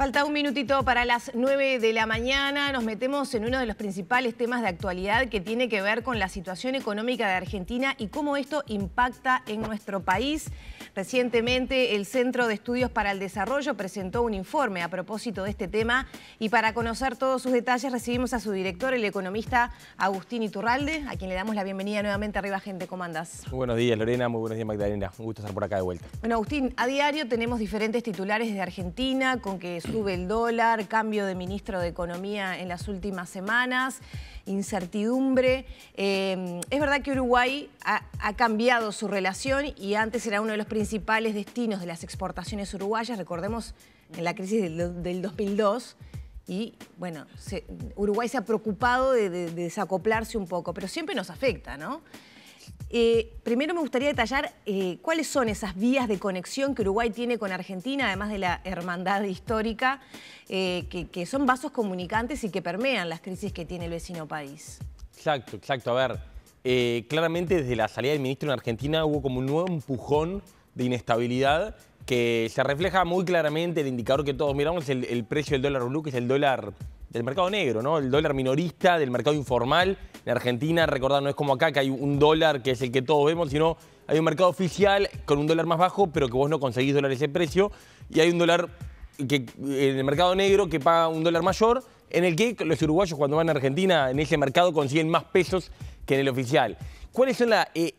Falta un minutito para las 9 de la mañana. Nos metemos en uno de los principales temas de actualidad que tiene que ver con la situación económica de Argentina y cómo esto impacta en nuestro país. Recientemente el Centro de Estudios para el Desarrollo presentó un informe a propósito de este tema y para conocer todos sus detalles recibimos a su director, el economista Agustín Iturralde, a quien le damos la bienvenida nuevamente arriba, gente, ¿cómo andas Muy buenos días Lorena, muy buenos días Magdalena, un gusto estar por acá de vuelta. Bueno Agustín, a diario tenemos diferentes titulares de Argentina con que sube el dólar, cambio de ministro de Economía en las últimas semanas, incertidumbre. Eh, es verdad que Uruguay ha, cambiado su relación y antes era uno de los principales destinos de las exportaciones uruguayas, recordemos en la crisis del, 2002. Y bueno, Uruguay se ha preocupado de desacoplarse un poco, pero siempre nos afecta, ¿no? Eh, primero me gustaría detallar eh, cuáles son esas vías de conexión que Uruguay tiene con Argentina, además de la hermandad histórica, eh, que, son vasos comunicantes y que permean las crisis que tiene el vecino país. Exacto, exacto. A ver, claramente desde la salida del ministro en Argentina hubo como un nuevo empujón de inestabilidad que se refleja muy claramente el indicador que todos miramos, el, precio del dólar blue, que es el dólar del mercado negro, ¿no? El dólar minorista del mercado informal. En Argentina, recordar, no es como acá que hay un dólar que es el que todos vemos, sino hay un mercado oficial con un dólar más bajo, pero que vos no conseguís dólar ese precio. Y hay un dólar que, en el mercado negro que paga un dólar mayor, en el que los uruguayos cuando van a Argentina, en ese mercado, consiguen más pesos que en el oficial. ¿Cuál es, la, eh,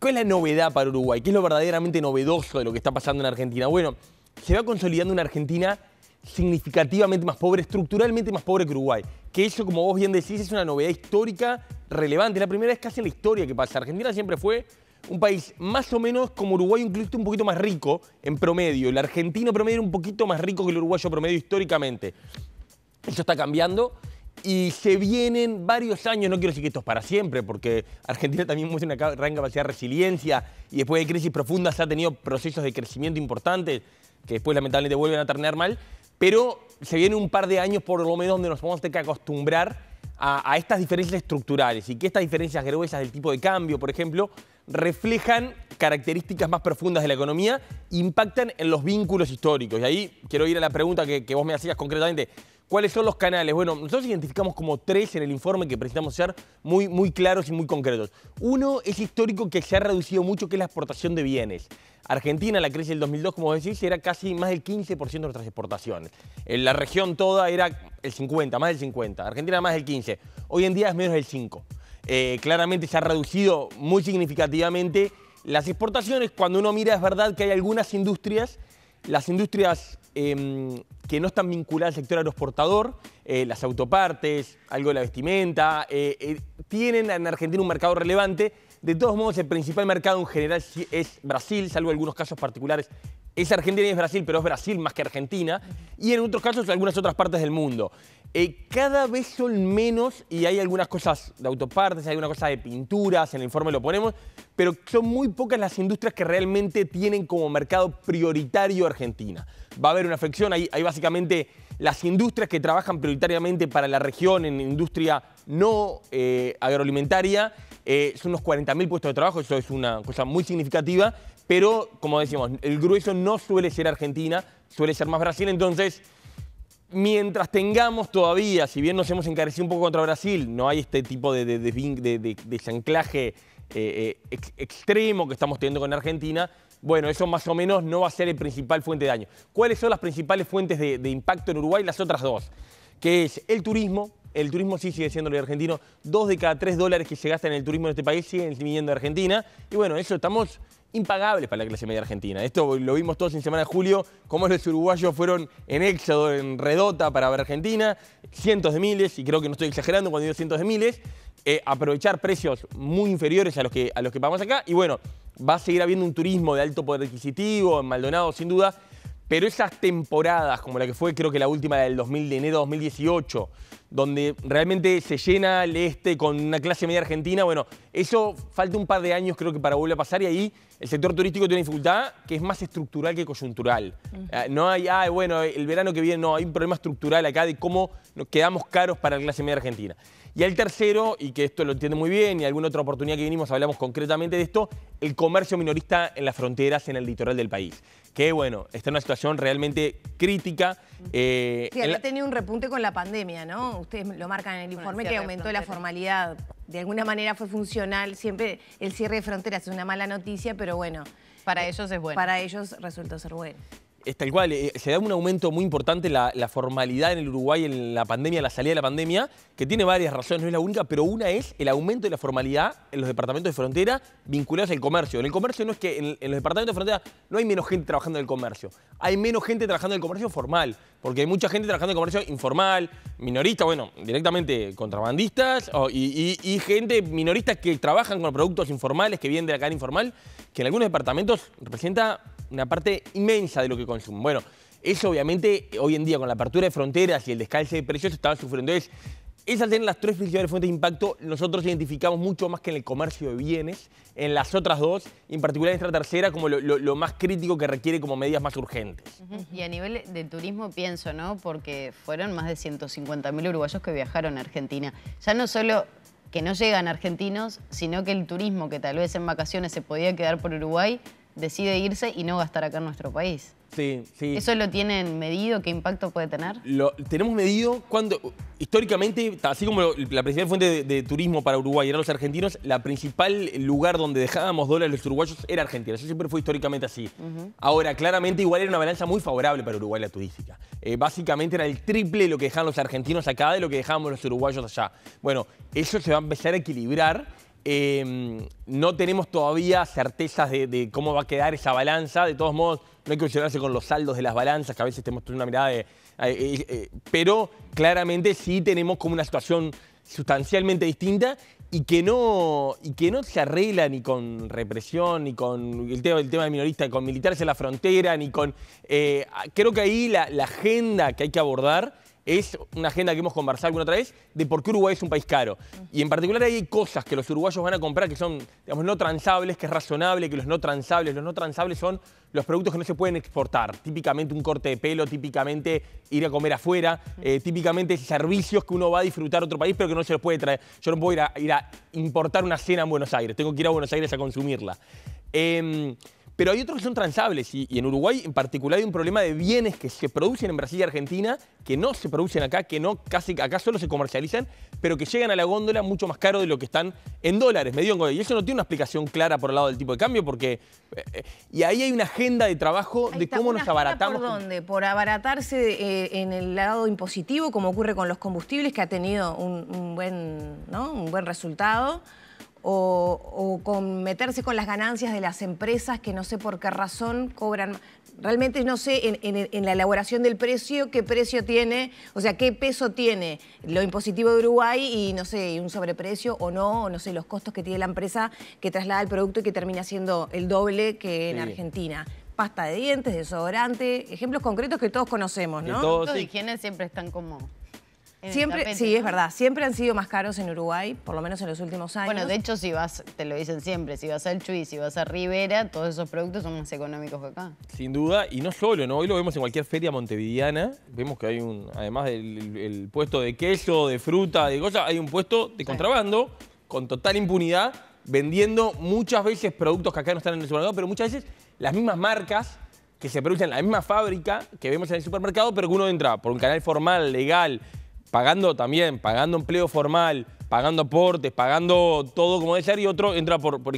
¿Cuál es la novedad para Uruguay? ¿Qué es lo verdaderamente novedoso de lo que está pasando en Argentina? Bueno, se va consolidando una Argentina significativamente más pobre, estructuralmente más pobre que Uruguay. Que eso, como vos bien decís, es una novedad histórica relevante. La primera vez casi en la historia que pasa. Argentina siempre fue un país más o menos como Uruguay, incluso un poquito más rico en promedio. El argentino promedio era un poquito más rico que el uruguayo promedio históricamente. Eso está cambiando y se vienen varios años, no quiero decir que esto es para siempre, porque Argentina también muestra una gran capacidad de resiliencia y después de crisis profundas ha tenido procesos de crecimiento importantes que después lamentablemente vuelven a terminar mal, pero se viene un par de años por lo menos donde nos vamos a tener que acostumbrar a, estas diferencias estructurales y que estas diferencias gruesas del tipo de cambio, por ejemplo, reflejan características más profundas de la economía, impactan en los vínculos históricos. Y ahí quiero ir a la pregunta que vos me hacías concretamente. ¿Cuáles son los canales? Bueno, nosotros identificamos como tres en el informe que precisamos ser muy, muy claros y muy concretos. Uno es histórico que se ha reducido mucho, que es la exportación de bienes. Argentina, la crisis del 2002, como decís, era casi más del 15% de nuestras exportaciones. En la región toda era el 50, más del 50%. Argentina más del 15%. Hoy en día es menos del 5%. Eh, claramente se ha reducido muy significativamente las exportaciones. Cuando uno mira, es verdad que hay algunas industrias, las industrias Em, que no están vinculadas al sector aeroportador, eh, las autopartes, algo de la vestimenta, eh, eh, tienen en Argentina un mercado relevante. De todos modos, el principal mercado en general es Brasil, salvo algunos casos particulares. Es Argentina y es Brasil, pero es Brasil más que Argentina. Y en otros casos, algunas otras partes del mundo. Eh, cada vez son menos y hay algunas cosas de autopartes, hay algunas cosas de pinturas, en el informe lo ponemos, pero son muy pocas las industrias que realmente tienen como mercado prioritario Argentina. Va a haber una afección, hay, básicamente las industrias que trabajan prioritariamente para la región en industria no eh, agroalimentaria, eh, son unos 40.000 puestos de trabajo, eso es una cosa muy significativa, pero como decimos, el grueso no suele ser Argentina, suele ser más Brasil, entonces mientras tengamos todavía, si bien nos hemos encarecido un poco contra Brasil, no hay este tipo de, de, eh, eh, extremo que estamos teniendo con Argentina, bueno, eso más o menos no va a ser el principal fuente de daño. ¿Cuáles son las principales fuentes de, impacto en Uruguay? Las otras dos, que es el turismo, el turismo sí sigue siendo el argentino, dos de cada tres dólares que se gastan en el turismo en este país siguen viniendo de Argentina, y bueno, eso estamos impagables para la clase media argentina. Esto lo vimos todos en semana de julio, cómo los uruguayos fueron en éxodo, en redota para ver Argentina, cientos de miles, y creo que no estoy exagerando cuando digo cientos de miles, eh, aprovechar precios muy inferiores a los, que, a los que pagamos acá, y bueno, va a seguir habiendo un turismo de alto poder adquisitivo en Maldonado, sin duda, pero esas temporadas, como la que fue creo que la última del 2000 de enero 2018, donde realmente se llena el este con una clase media argentina, bueno, eso falta un par de años creo que para volver a pasar y ahí el sector turístico tiene una dificultad que es más estructural que coyuntural. Eh, no hay, ah, bueno, el verano que viene, no, hay un problema estructural acá de cómo nos quedamos caros para la clase media argentina. Y el tercero, y que esto lo entiende muy bien, y alguna otra oportunidad que vinimos hablamos concretamente de esto, el comercio minorista en las fronteras, en el litoral del país. Que bueno, está en una situación realmente crítica. Eh, sí, había tenido un repunte con la pandemia, ¿no? Ustedes lo marcan en el informe que aumentó la formalidad. De alguna manera fue funcional. Siempre el cierre de fronteras es una mala noticia, pero bueno. Para eh, ellos es bueno. Para ellos resultó ser bueno es tal cual, eh, se da un aumento muy importante la, formalidad en el Uruguay en la pandemia, la salida de la pandemia, que tiene varias razones, no es la única, pero una es el aumento de la formalidad en los departamentos de frontera vinculados al comercio. En el comercio no es que en, los departamentos de frontera no hay menos gente trabajando en el comercio, hay menos gente trabajando en el comercio formal, porque hay mucha gente trabajando en el comercio informal, minoristas, bueno, directamente contrabandistas y, gente minorista que trabajan con productos informales que vienen de la cadena informal, que en algunos departamentos representa una parte inmensa de lo que consumen. Bueno, eso obviamente hoy en día con la apertura de fronteras y el descalce de precios estaban sufriendo. Es, esas eran las tres principales fuentes de impacto. Nosotros identificamos mucho más que en el comercio de bienes, en las otras dos, y en particular en esta tercera como lo, más crítico que requiere como medidas más urgentes. Y a nivel de turismo pienso, ¿no? Porque fueron más de 150.000 uruguayos que viajaron a Argentina. Ya no solo que no llegan argentinos, sino que el turismo que tal vez en vacaciones se podía quedar por Uruguay decide irse y no gastar acá en nuestro país. Sí, sí. ¿Eso lo tienen medido? ¿Qué impacto puede tener? Lo, tenemos medido cuando, históricamente, así como la principal fuente de, turismo para Uruguay eran los argentinos, la principal lugar donde dejábamos dólares los uruguayos era Argentina. Eso siempre fue históricamente así. Ahora, claramente, igual era una balanza muy favorable para Uruguay la turística. Eh, básicamente era el triple lo que dejaban los argentinos acá de lo que dejábamos los uruguayos allá. Bueno, eso se va a empezar a equilibrar Em, no tenemos todavía certezas de, cómo va a quedar esa balanza. De todos modos, no hay que obsesionarse con los saldos de las balanzas, que a veces tenemos una mirada de... Eh, eh, eh, pero claramente sí tenemos como una situación sustancialmente distinta y que no, y que no se arregla ni con represión, ni con el tema, del tema de con militares en la frontera, ni con... creo que ahí la agenda que hay que abordar es una agenda que hemos conversado alguna otra vez de por qué Uruguay es un país caro. Y en particular hay cosas que los uruguayos van a comprar que son, digamos, no transables, que es razonable que los no transables, los no transables son los productos que no se pueden exportar. Típicamente un corte de pelo, típicamente ir a comer afuera, eh, típicamente servicios que uno va a disfrutar en otro país pero que no se los puede traer. Yo no puedo ir a, ir a importar una cena en Buenos Aires, tengo que ir a Buenos Aires a consumirla. Em, pero hay otros que son transables y, en Uruguay en particular hay un problema de bienes que se producen en Brasil y Argentina, que no se producen acá, que no casi acá solo se comercializan, pero que llegan a la góndola mucho más caro de lo que están en dólares, medio Y eso no tiene una explicación clara por el lado del tipo de cambio, porque. Eh, eh, y ahí hay una agenda de trabajo de cómo nos abaratamos. ¿Por dónde? ¿Por abaratarse eh, en el lado impositivo, como ocurre con los combustibles, que ha tenido un, buen, un buen resultado? o, con meterse con las ganancias de las empresas que no sé por qué razón cobran. Realmente no sé en, la elaboración del precio qué precio tiene, o sea, qué peso tiene lo impositivo de Uruguay y no sé, un sobreprecio o no, o no sé, los costos que tiene la empresa que traslada el producto y que termina siendo el doble que en Argentina pasta de dientes, desodorante, ejemplos concretos que todos conocemos, ¿no? Los productos de higiene siempre están como Siempre, sí, es verdad. Siempre han sido más caros en Uruguay, por lo menos en los últimos años. Bueno, de hecho, si vas, te lo dicen siempre, si vas al Chuy, si vas a Rivera, todos esos productos son más económicos que acá. Sin duda, y no solo, ¿no? Hoy lo vemos en cualquier feria montevideana, vemos que hay un, además del puesto de queso, de fruta, de cosas, hay un puesto de contrabando con total impunidad, vendiendo muchas veces productos que acá no están en el supermercado, pero muchas veces las mismas marcas que se producen en la misma fábrica que vemos en el supermercado, pero que uno entra por un canal formal, legal, pagando también, pagando empleo formal, pagando aportes, pagando todo como debe ser y otro entra por, por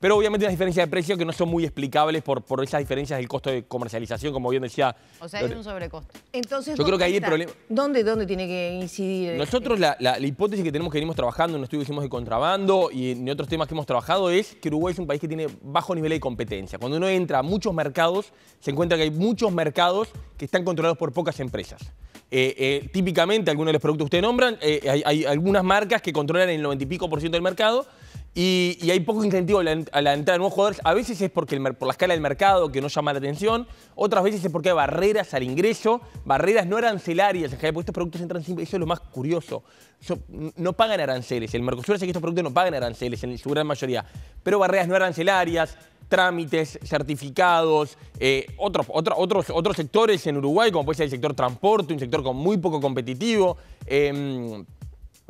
Pero obviamente las diferencias de precio que no son muy explicables por, esas diferencias del costo de comercialización, como bien decía. O sea, hay un sobrecosto. Entonces, yo creo que ahí problema... ¿Dónde, ¿Dónde tiene que incidir? Nosotros la, hipótesis que tenemos que venimos trabajando no un estudio hicimos de contrabando y otros temas que hemos trabajado es que Uruguay es un país que tiene bajo nivel de competencia. Cuando uno entra a muchos mercados, se encuentra que hay muchos mercados que están controlados por pocas empresas. Eh, eh, típicamente, algunos de los productos que ustedes nombran, eh, hay, algunas marcas que controlan el 90 y pico por ciento del mercado y, hay poco incentivo a la, entrada de nuevos jugadores. A veces es porque por la escala del mercado que no llama la atención, otras veces es porque hay barreras al ingreso, barreras no arancelarias. Porque estos productos entran sin. Eso es lo más curioso. no pagan aranceles. El Mercosur hace que estos productos no pagan aranceles en su gran mayoría, pero barreras no arancelarias trámites, certificados, eh, otros, otros, otros sectores en Uruguay, como puede ser el sector transporte, un sector con muy poco competitivo. Em,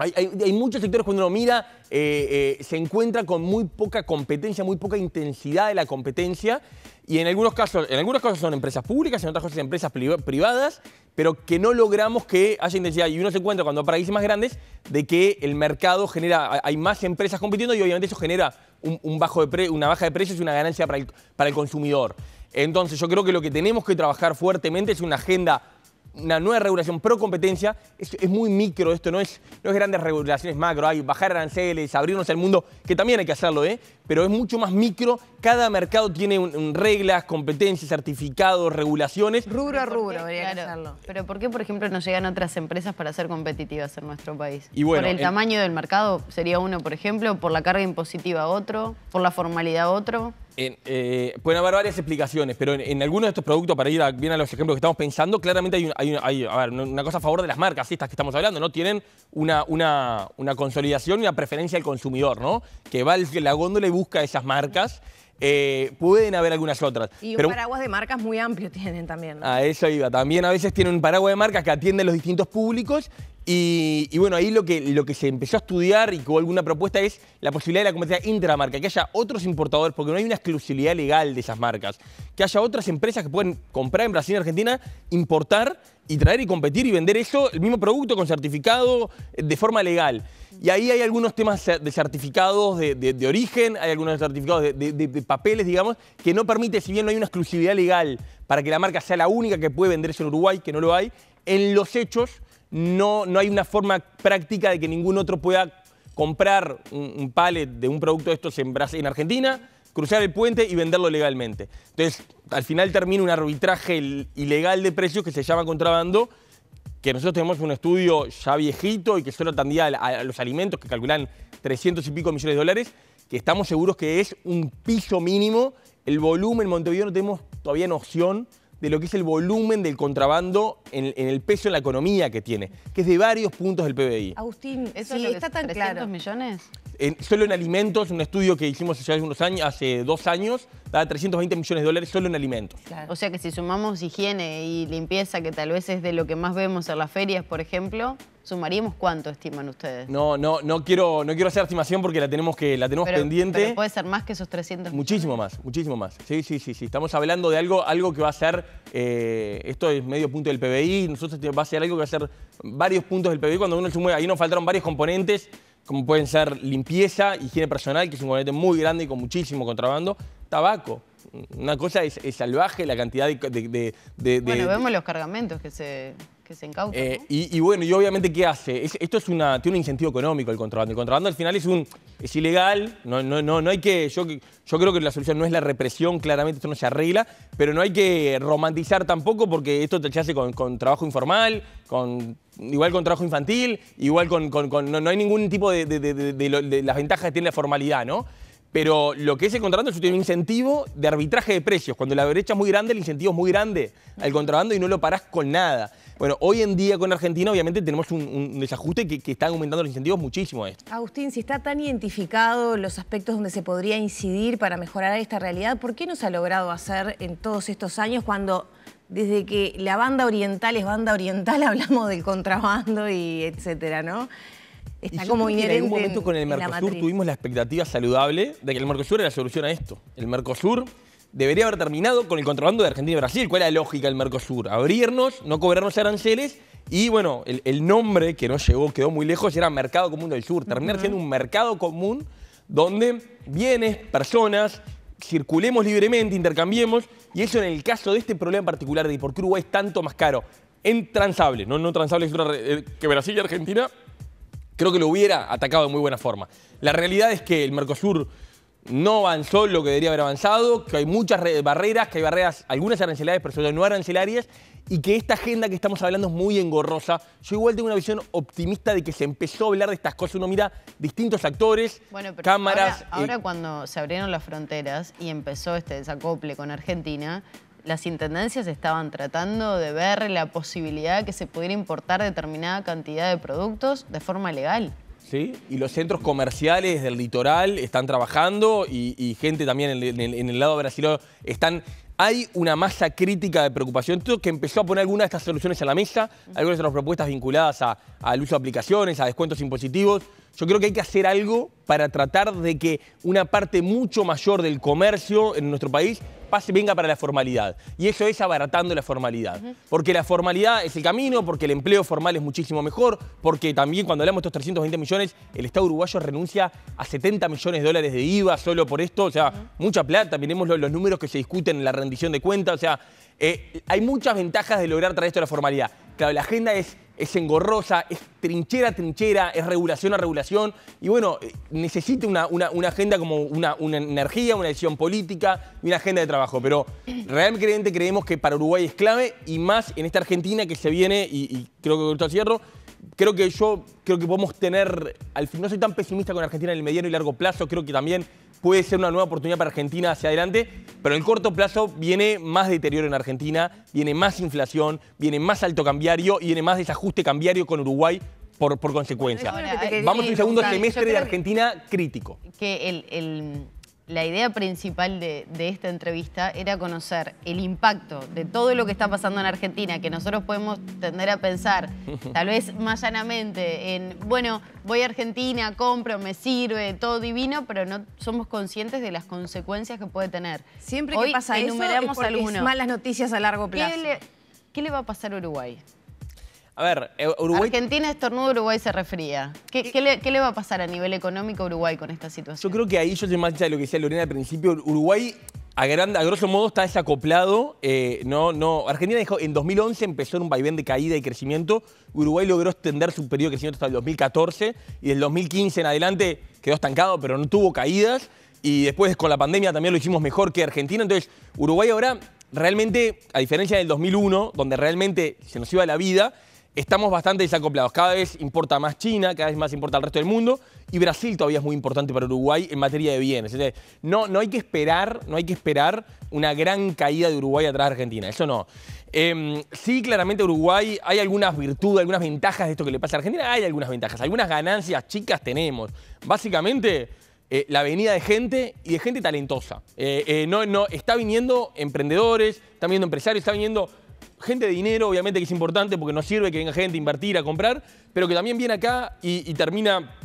hay, muchos sectores cuando uno mira, eh, eh, se encuentra con muy poca competencia, muy poca intensidad de la competencia. Y en algunos casos, en son empresas públicas, en otras cosas empresas privadas, pero que no logramos que haya intensidad. Y uno se encuentra cuando países más grandes de que el mercado genera, hay más empresas compitiendo y obviamente eso genera un, bajo una baja de precios y una ganancia para para el consumidor. Entonces yo creo que lo que tenemos que trabajar fuertemente es una agenda una nueva regulación pro competencia. Es, muy micro esto, no es, no es grandes regulaciones macro. Hay bajar aranceles, abrirnos al mundo, que también hay que hacerlo, ¿eh? pero es mucho más micro. Cada mercado tiene reglas, competencias, certificados, regulaciones. Rubro a rubro habría que hacerlo. Pero ¿por qué, por ejemplo, no llegan otras empresas para ser competitivas en nuestro país? por el eh, tamaño del mercado sería uno, por ejemplo, por la carga impositiva otro, por la formalidad otro. Eh, pueden haber varias explicaciones, pero en, algunos de estos productos, para ir bien a los ejemplos que estamos pensando, claramente hay, una cosa a favor de las marcas, estas que estamos hablando, ¿no? Tienen una, consolidación y una preferencia del consumidor, ¿no? Que va la góndola y busca esas marcas. Eh, pueden haber algunas otras. Y un paraguas de marcas muy amplio tienen también. A eso iba. También a veces tienen un paraguas de marcas que atiende los distintos públicos y, bueno, ahí lo que, lo que se empezó a estudiar y que hubo alguna propuesta es la posibilidad de la competencia intramarca, que haya otros importadores, porque no hay una exclusividad legal de esas marcas, que haya otras empresas que pueden comprar en Brasil y Argentina, importar y traer y competir y vender eso, el mismo producto con certificado eh, de forma legal. Y ahí hay algunos temas de certificados de, origen, hay algunos certificados de, de, papeles, digamos, que no permite, si bien no hay una exclusividad legal para que la marca sea la única que puede vender eso en Uruguay, que no lo hay, en los hechos no, no hay una forma práctica de que ningún otro pueda comprar un, palet pallet de un producto de estos en, en Argentina, cruzar el puente y venderlo legalmente. Entonces, al final termina un arbitraje ilegal de precios que se llama contrabando, que nosotros tenemos un estudio ya viejito y que solo atendía a los alimentos, que calculan 300 y pico millones de dólares, que estamos seguros que es un piso mínimo. El volumen en Montevideo no tenemos todavía opción de lo que es el volumen del contrabando en, el peso de la economía que tiene, que es de varios puntos del PBI. Agustín, ¿eso sí, está es tan 300 millones? solo en alimentos, un estudio que hicimos hace, unos años, hace dos años, da 320 millones de dólares solo en alimentos. O sea que si sumamos higiene y limpieza, que tal vez es de lo que más vemos en las ferias, por ejemplo, ¿sumaríamos cuánto estiman ustedes? No, no, no quiero, no quiero hacer estimación porque la tenemos, que, la tenemos pendiente. Pero puede ser más que esos 300 Muchísimo más, muchísimo más. Sí, sí, sí, sí. Estamos hablando de algo, algo que va a ser, eh, esto es medio punto del PBI, nosotros va a ser algo que va a ser varios puntos del PBI. Cuando uno se mueve, ahí nos faltaron varios componentes como pueden ser limpieza, higiene personal, que es un componente muy grande y con muchísimo contrabando, tabaco. Una cosa es, salvaje la cantidad de, de bueno, vemos los cargamentos que se eh, y, bueno, y obviamente, ¿qué hace? esto es tiene un incentivo económico el contrabando. El contrabando al final es un es ilegal, no, no, no, hay que. Yo, yo creo que la solución no es la represión, claramente esto no se arregla, pero no hay que romantizar tampoco porque esto te hace con, trabajo informal, con igual con trabajo infantil, igual con. no, hay ningún tipo de, las ventajas que tiene la formalidad, ¿no? Pero lo que es el contrabando es un incentivo de arbitraje de precios. Cuando la brecha es muy grande, el incentivo es muy grande al contrabando y no lo parás con nada. Bueno, hoy en día con Argentina obviamente tenemos un, desajuste que, que, están aumentando los incentivos muchísimo a esto. Agustín, si está tan identificado los aspectos donde se podría incidir para mejorar esta realidad, ¿por qué no se ha logrado hacer en todos estos años cuando desde que la banda oriental es banda oriental hablamos del contrabando y etcétera, ¿no? Está como inherente. En algún momento con el Mercosur tuvimos la expectativa saludable de que el Mercosur era la solución a esto. El Mercosur debería haber terminado con el contrabando de Argentina y Brasil. ¿Cuál es la lógica del Mercosur? Abrirnos, no cobrarnos aranceles y bueno, el, nombre que no llegó, quedó muy lejos, era Mercado Común del Sur. Terminar siendo un mercado común donde bienes, personas, circulemos libremente, intercambiemos y eso en el caso de este problema particular de por qué Uruguay es tanto más caro. En transable, no, no transable eh, que Brasil y Argentina creo que lo hubiera atacado de muy buena forma. La realidad es que el Mercosur no avanzó lo que debería haber avanzado, que hay muchas barreras, que hay barreras, algunas arancelarias, pero sobre no arancelarias, y que esta agenda que estamos hablando es muy engorrosa. Yo igual tengo una visión optimista de que se empezó a hablar de estas cosas. Uno mira distintos actores, cámaras. Eh, ahora, cuando se abrieron las fronteras y empezó este desacople con Argentina, las intendencias estaban tratando de ver la posibilidad de que se pudiera importar determinada cantidad de productos de forma legal. Y los centros comerciales del litoral están trabajando y, gente también en el, lado brasileño están hay una masa crítica de preocupación que empezó a poner algunas de estas soluciones a la mesa, algunas de las propuestas vinculadas al uso de aplicaciones, a descuentos impositivos, yo creo que hay que hacer algo para tratar de que una parte mucho mayor del comercio en nuestro país pase, venga para la formalidad. Y eso es abaratando la formalidad. Porque la formalidad es el camino, porque el empleo formal es muchísimo mejor, porque también cuando hablamos de estos 320 millones, el Estado uruguayo renuncia a 70 millones de dólares de IVA solo por esto. O sea, mucha plata. Miremos los, los, números que se discuten en la rendición de cuentas. O sea, eh, hay muchas ventajas de lograr traer esto a la formalidad. Claro, la agenda es es engorrosa, es trinchera a trinchera, es regulación a regulación. Y bueno, eh, necesita una, una, agenda como una, energía, una decisión política y una agenda de trabajo. Pero realmente creemos que para Uruguay es clave y más en esta Argentina que se viene, y, y creo que con esto cierro, creo que yo creo que podemos tener, al fin, no soy tan pesimista con Argentina en el mediano y largo plazo, creo que también puede ser una nueva oportunidad para Argentina hacia adelante, pero en el corto plazo viene más deterioro en Argentina, viene más inflación, viene más alto cambiario y viene más desajuste cambiario con Uruguay por, por consecuencia. Vamos a un segundo semestre de Argentina crítico. Que el la idea principal de, esta entrevista era conocer el impacto de todo lo que está pasando en Argentina, que nosotros podemos tender a pensar, tal vez más llanamente, en, bueno, voy a Argentina, compro, me sirve, todo divino, pero no somos conscientes de las consecuencias que puede tener. Siempre que pasa enumeramos eso malas noticias a largo plazo. ¿Qué le va a pasar a Uruguay? A ver, eh, Uruguay... Argentina estornuda, Uruguay se refría. ¿Qué, le, va a pasar a nivel económico a Uruguay con esta situación? Yo creo que ahí yo soy más de lo que decía Lorena al principio. Uruguay, a, gran, a grosso modo, está desacoplado. Eh, no, no. Argentina en 2011 empezó en un vaivén de caída y crecimiento. Uruguay logró extender su periodo de crecimiento hasta el 2014. Y del 2015 en adelante quedó estancado, pero no tuvo caídas. Y después con la pandemia también lo hicimos mejor que Argentina. Entonces, Uruguay ahora realmente, a diferencia del 2001, donde realmente se nos iba la vida, estamos bastante desacoplados. Cada vez importa más China, cada vez más importa el resto del mundo y Brasil todavía es muy importante para Uruguay en materia de bienes. no, no hay que esperar, no hay que esperar una gran caída de Uruguay atrás de Argentina, eso no. Em, sí, claramente Uruguay hay algunas virtudes, algunas ventajas de esto que le pasa a Argentina, hay algunas ventajas, algunas ganancias chicas tenemos. Básicamente eh, la venida de gente y de gente talentosa. Eh, eh, no, no, está viniendo emprendedores, está viniendo empresarios, está viniendo gente de dinero, obviamente que es importante porque no sirve que venga gente a invertir, a comprar, pero que también viene acá y, termina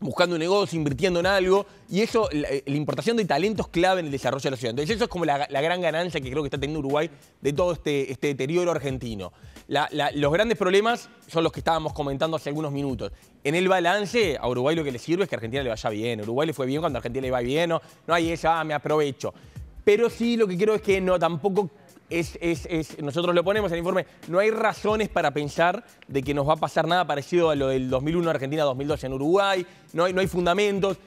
buscando un negocio, invirtiendo en algo, y eso, eh, la, importación de talentos clave en el desarrollo de la ciudad. Entonces eso es como la, gran ganancia que creo que está teniendo Uruguay de todo este, este deterioro argentino. los grandes problemas son los que estábamos comentando hace algunos minutos. En el balance, a Uruguay lo que le sirve es que a Argentina le vaya bien. Uruguay le fue bien cuando a Argentina le va bien, no, no hay esa, ah, me aprovecho. Pero sí lo que creo es que no, tampoco es, es, nosotros lo ponemos en el informe, no hay razones para pensar de que nos va a pasar nada parecido a lo del 2001 Argentina-2002 en Uruguay, no hay fundamentos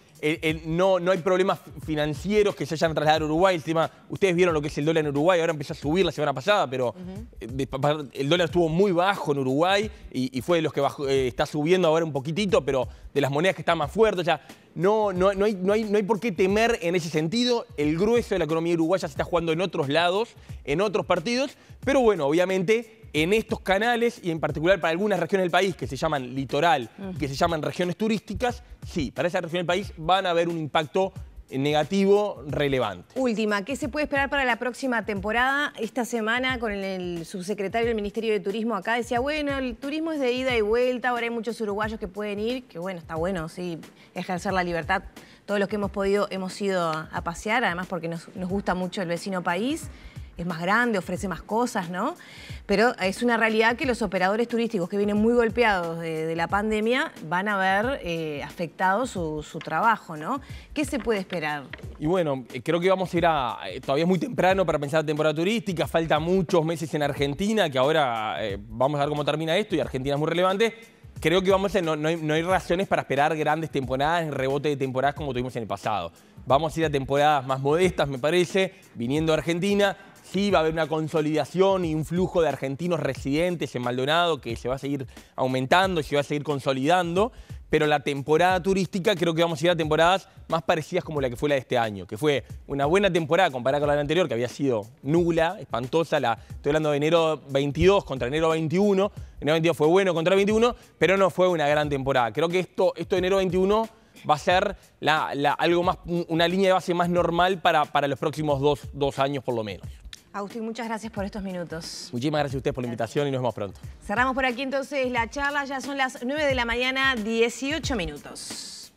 no, no hay problemas financieros que se hayan trasladado a Uruguay. ustedes vieron lo que es el dólar en Uruguay, ahora empezó a subir la semana pasada, pero eh, el dólar estuvo muy bajo en Uruguay y, fue de los que eh, está subiendo ahora un poquitito, pero de las monedas que están más fuertes. no, no, no, hay, no hay por qué temer en ese sentido. El grueso de la economía uruguaya se está jugando en otros lados, en otros partidos, pero bueno, obviamente en estos canales y en particular para algunas regiones del país que se llaman litoral, mm. que se llaman regiones turísticas, sí, para esa región del país van a haber un impacto eh, negativo relevante. Última, ¿qué se puede esperar para la próxima temporada? Esta semana con el subsecretario del Ministerio de Turismo acá decía, bueno, el turismo es de ida y vuelta, ahora hay muchos uruguayos que pueden ir, que bueno, está bueno, sí, ejercer la libertad. Todos los que hemos podido hemos ido a, pasear, además porque nos gusta mucho el vecino país es más grande, ofrece más cosas, ¿no? Pero es una realidad que los operadores turísticos que vienen muy golpeados de, la pandemia van a ver eh, afectado su, trabajo, ¿no? ¿Qué se puede esperar? Y bueno, eh, creo que vamos a ir a... Eh, todavía es muy temprano para pensar la temporada turística, falta muchos meses en Argentina, que ahora vamos a ver cómo termina esto y Argentina es muy relevante creo que vamos no, hay, no, hay, razones para esperar grandes temporadas, rebote de temporadas como tuvimos en el pasado. Vamos a ir a temporadas más modestas, me parece, viniendo a Argentina, sí va a haber una consolidación y un flujo de argentinos residentes en Maldonado que se va a seguir aumentando, se va a seguir consolidando, pero la temporada turística creo que vamos a ir a temporadas más parecidas como la que fue la de este año, que fue una buena temporada comparada con la anterior, que había sido nula, espantosa, la, estoy hablando de enero 22 contra enero 21, enero 22 fue bueno contra 21, pero no fue una gran temporada. Creo que esto, esto de enero 21 va a ser algo más, una línea de base más normal para, los próximos dos años por lo menos. Agustín, muchas gracias por estos minutos. Muchísimas gracias a ustedes por la invitación y nos vemos pronto. Cerramos por aquí entonces la charla, ya son las 9 de la mañana, 18 minutos.